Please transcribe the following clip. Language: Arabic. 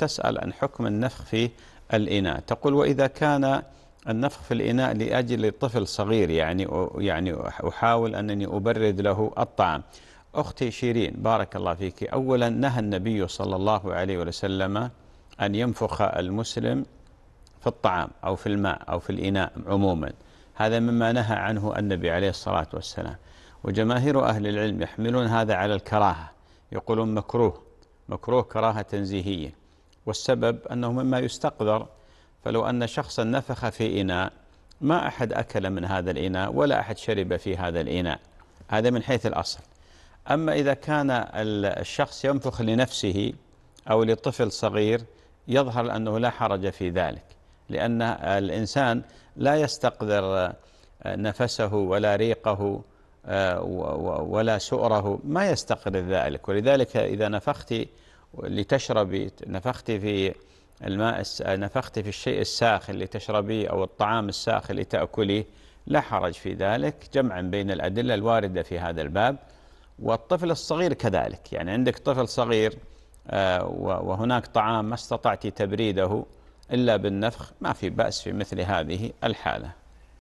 تسأل عن حكم النفخ في الإناء تقول وإذا كان النفخ في الإناء لأجل طفل صغير يعني يعني أحاول أنني أبرد له الطعام أختي شيرين بارك الله فيك أولا نهى النبي صلى الله عليه وسلم أن ينفخ المسلم في الطعام أو في الماء أو في الإناء عموما هذا مما نهى عنه النبي عليه الصلاة والسلام وجماهير أهل العلم يحملون هذا على الكراهة يقولون مكروه مكروه كراهة تنزيهية والسبب أنه مما يستقذر فلو أن شخصا نفخ في إناء ما أحد أكل من هذا الإناء ولا أحد شرب في هذا الإناء هذا من حيث الأصل أما إذا كان الشخص ينفخ لنفسه أو لطفل صغير يظهر أنه لا حرج في ذلك لأن الإنسان لا يستقذر آه، نفسه ولا ريقه آه، ولا سؤره ما يستقر ذلك ولذلك إذا نفخت لتشربي نفختي في الماء نفختي في الشيء الساخن لتشربي أو الطعام الساخن لتأكليه لا حرج في ذلك جمعا بين الأدلة الواردة في هذا الباب والطفل الصغير كذلك يعني عندك طفل صغير آه، وهناك طعام ما استطعت تبريده إلا بالنفخ ما في بأس في مثل هذه الحالة